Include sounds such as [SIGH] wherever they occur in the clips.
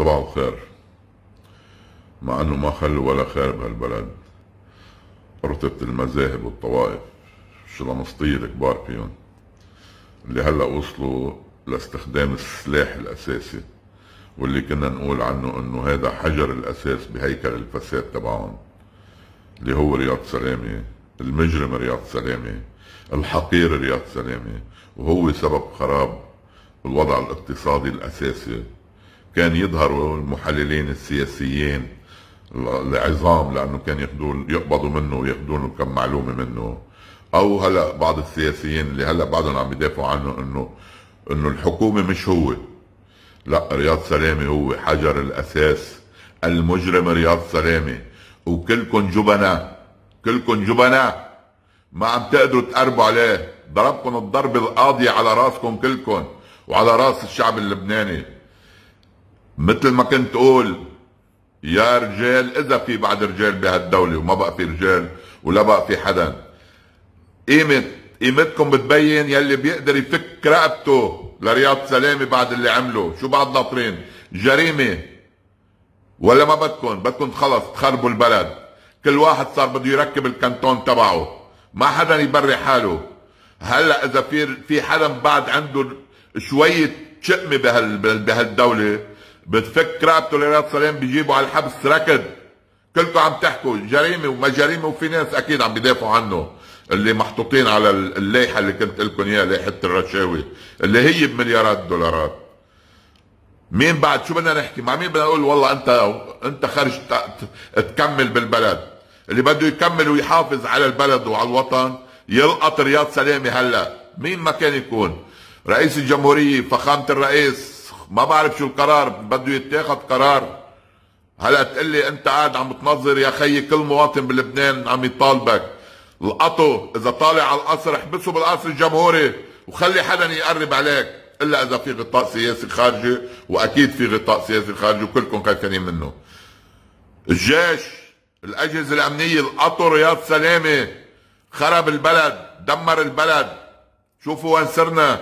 صباح خير مع انه ما خلوا ولا خير بهالبلد رتبة المذاهب والطوائف الشلمسطية الكبار فيهم اللي هلا وصلوا لاستخدام السلاح الاساسي واللي كنا نقول عنه انه هذا حجر الاساس بهيكل الفساد تبعهم اللي هو رياض سلامه المجرم رياض سلامه الحقير رياض سلامه وهو سبب خراب الوضع الاقتصادي الاساسي كان يظهروا المحللين السياسيين العظام لانه كان ياخذون يقبضوا منه وياخذون كم معلومه منه او هلا بعض السياسيين اللي هلا بعدهم عم يدافعوا عنه انه انه الحكومه مش هو لا رياض سلامه هو حجر الاساس المجرم رياض سلامه وكلكم جبناء كلكم جبناء ما عم تقدروا تقربوا عليه ضربكم الضربه القاضيه على راسكم كلكم وعلى راس الشعب اللبناني مثل ما كنت تقول يا رجال اذا في بعد رجال بهالدوله وما بقى في رجال ولا بقى في حدا قيمه قيمتكم بتبين يلي بيقدر يفك رقبته لرياض سلامه بعد اللي عمله شو بعد ناطرين جريمه ولا ما بدكم بدكم خلص تخربوا البلد كل واحد صار بده يركب الكنتون تبعه ما حدا يبري حاله هلا اذا في في حدا بعد عنده شويه شقمه بهال بهالدوله بتفك رقبته لرياض سلام بيجيبوا على الحبس ركض كلكم عم تحكوا جريمه وما جريمه وفي ناس اكيد عم بيدافعوا عنه اللي محطوطين على اللائحه اللي كنت لكم اياها لائحه الرشاوي اللي هي بمليارات الدولارات مين بعد شو بدنا نحكي مع مين بدنا نقول والله انت انت خارج تكمل بالبلد اللي بده يكمل ويحافظ على البلد وعلى الوطن يلقط رياض سلامه هلا مين ما كان يكون رئيس الجمهوريه فخامه الرئيس ما بعرف شو القرار بده يتاخذ قرار هلا تقول لي انت قاعد عم تنظر يا خيي كل مواطن بلبنان عم يطالبك القطو اذا طالع على القصر احبسه بالقصر الجمهوري وخلي حدا يقرب عليك الا اذا في غطاء سياسي خارجي واكيد في غطاء سياسي خارجي وكلكم خايفين منه الجيش الاجهزه الامنيه القطو رياض سلامه خرب البلد دمر البلد شوفوا وين صرنا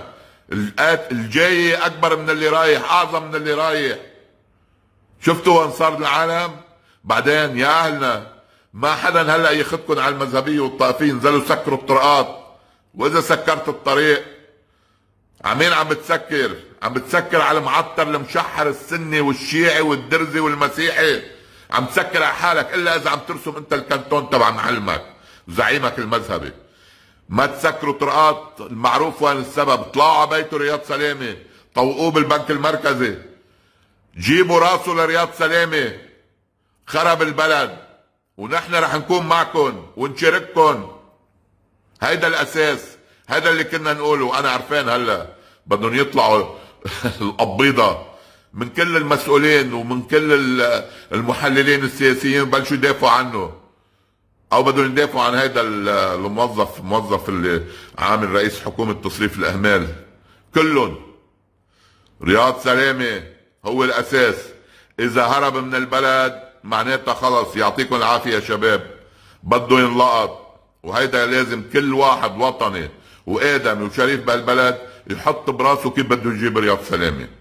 الجاي اكبر من اللي رايح اعظم من اللي رايح شفتوا وين صار العالم بعدين يا اهلنا ما حدا هلا يخدكم على المذهبيه والطائفيه انزلوا سكروا الطرقات واذا سكرت الطريق عمين عم بتسكر عم بتسكر على المعطر المشحر السني والشيعي والدرزي والمسيحي عم تسكر على حالك الا اذا عم ترسم انت الكنتون تبع معلمك زعيمك المذهبي ما تسكروا طرقات المعروف وين السبب طلعوا بيته رياض سلامه طوقوه بالبنك المركزي جيبوا راسه لرياض سلامه خرب البلد ونحن رح نكون معكم ونشارككم هيدا الاساس هيدا اللي كنا نقوله وانا عرفان هلا بدهم يطلعوا [LAUGHS] القبيضه من كل المسؤولين ومن كل المحللين السياسيين بلشوا يدافعوا عنه او بدهم يدافعوا عن هذا الموظف موظف اللي عامل رئيس حكومه تصريف الاهمال كلهم رياض سلامه هو الاساس اذا هرب من البلد معناتها خلص يعطيكم العافيه يا شباب بده ينلقط وهيدا لازم كل واحد وطني وادمي وشريف بهالبلد يحط براسه كيف بده يجيب رياض سلامه